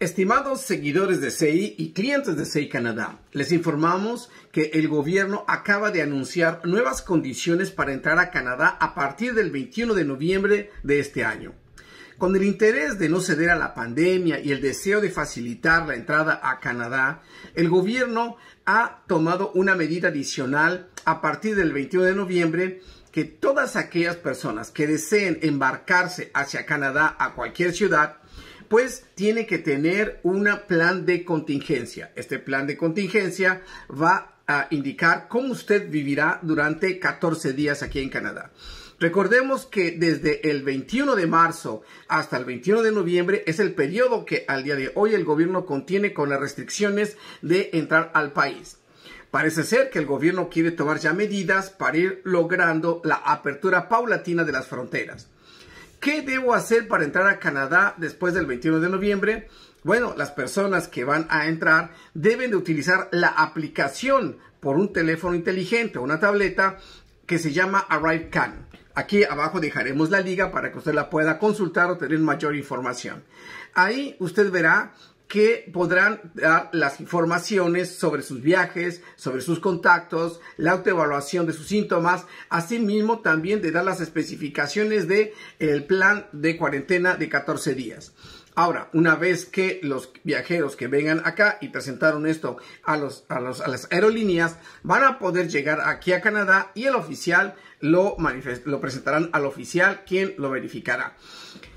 Estimados seguidores de CI y clientes de CI Canadá, les informamos que el gobierno acaba de anunciar nuevas condiciones para entrar a Canadá a partir del 21 de noviembre de este año. Con el interés de no ceder a la pandemia y el deseo de facilitar la entrada a Canadá, el gobierno ha tomado una medida adicional a partir del 21 de noviembre que todas aquellas personas que deseen embarcarse hacia Canadá a cualquier ciudad pues tiene que tener un plan de contingencia. Este plan de contingencia va a indicar cómo usted vivirá durante 14 días aquí en Canadá. Recordemos que desde el 21 de marzo hasta el 21 de noviembre es el periodo que al día de hoy el gobierno contiene con las restricciones de entrar al país. Parece ser que el gobierno quiere tomar ya medidas para ir logrando la apertura paulatina de las fronteras. ¿Qué debo hacer para entrar a Canadá después del 21 de noviembre? Bueno, las personas que van a entrar deben de utilizar la aplicación por un teléfono inteligente o una tableta que se llama Arrive Can. Aquí abajo dejaremos la liga para que usted la pueda consultar o tener mayor información. Ahí usted verá que podrán dar las informaciones sobre sus viajes, sobre sus contactos, la autoevaluación de sus síntomas, asimismo también de dar las especificaciones del plan de cuarentena de 14 días. Ahora, una vez que los viajeros que vengan acá y presentaron esto a, las aerolíneas, van a poder llegar aquí a Canadá y el oficial lo, lo presentarán al oficial, quien lo verificará.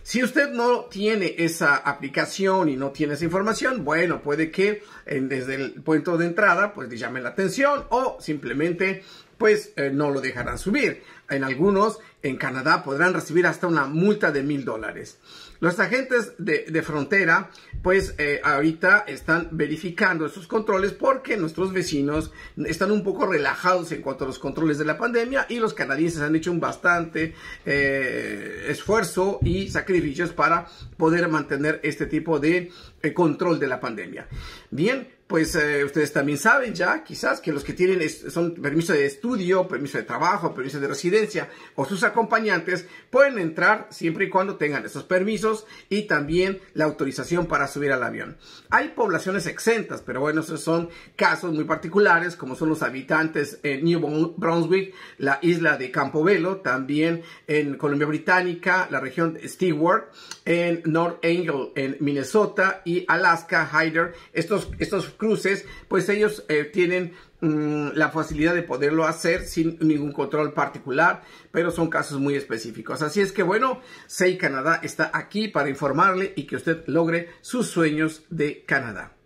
Si usted no tiene esa aplicación y no tiene esa información, bueno, puede que desde el punto de entrada pues le llamen la atención o simplemente pues eh, no lo dejarán subir. En algunos, en Canadá, podrán recibir hasta una multa de mil dólares. Los agentes de, frontera, pues eh, ahorita están verificando esos controles porque nuestros vecinos están un poco relajados en cuanto a los controles de la pandemia y los canadienses han hecho un bastante eh, esfuerzo y sacrificio para poder mantener este tipo de eh, control de la pandemia. Bien, pues eh, ustedes también saben ya, quizás, que los que tienen son permiso de estudio, permiso de trabajo, permiso de residencia o sus acompañantes pueden entrar siempre y cuando tengan esos permisos y también la autorización para subir al avión. Hay poblaciones exentas, pero bueno, esos son casos muy particulares, como son los habitantes en New Brunswick, la isla de Velo, también en Colombia Británica, la región de Stewart, en North Angle en Minnesota y Alaska, Hyder. Estos, estos cruces, pues ellos eh, tienen mm, la facilidad de poderlo hacer sin ningún control particular, pero son casos muy específicos. Así es que bueno, SEI Canadá está aquí para informarle y que usted logre sus sueños de Canadá.